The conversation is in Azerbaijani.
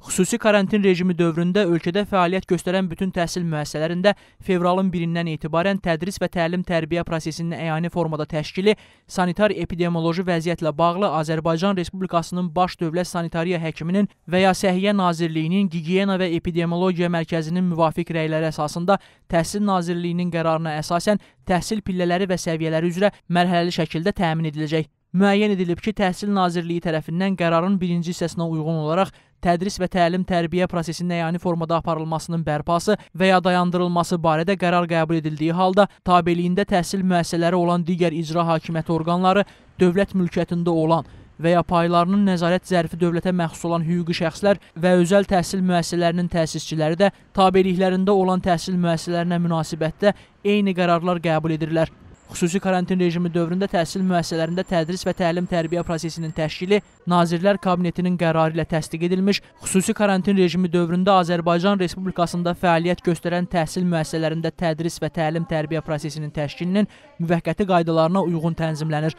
Xüsusi karantin rejimi dövründə ölkədə fəaliyyət göstərən bütün təhsil müəssisələrində fevralın 1-dən etibarən tədris və təlim-tərbiyə prosesinin əyani formada təşkili, sanitar-epidemioloji vəziyyətlə bağlı Azərbaycan Respublikasının Baş Dövlət Sanitariya Həkiminin və ya Səhiyyə Nazirliyinin Gigiyena və Epidemiologiya Mərkəzinin müvafiq rəyləri əsasında Təhsil Nazirliyinin qərarına əsasən təhsil pillələri və səviyyələri üzrə mərhələli şəkildə təmin ediləcək müəyyən edilib ki, Təhsil Nazirliyi tərəfindən qərarın birinci hissəsinə uyğun olaraq tədris və təlim-tərbiyə prosesinin əyani formada aparılmasının bərpası və ya dayandırılması barədə qərar qəbul edildiyi halda tabeliyində təhsil müəssisələri olan digər icra hakimiyyəti orqanları dövlət mülkiyyətində olan və ya paylarının nəzarət zərfi dövlətə məxsus olan hüquqi şəxslər və özəl təhsil müəssisələrinin təsisçiləri də tabeliklərində olan təhsil müəssisələrinə münasibətdə eyni qərarlar qəbul edirlər. Xüsusi karantin rejimi dövründə təhsil müəssisələrində tədris və təlim-tərbiyə prosesinin təşkili Nazirlər Kabinetinin qərarı ilə təsdiq edilmiş, xüsusi karantin rejimi dövründə Azərbaycan Respublikasında fəaliyyət göstərən təhsil müəssisələrində tədris və təlim-tərbiyə prosesinin təşkilinin müvəqqəti qaydalarına uyğun tənzimlənir.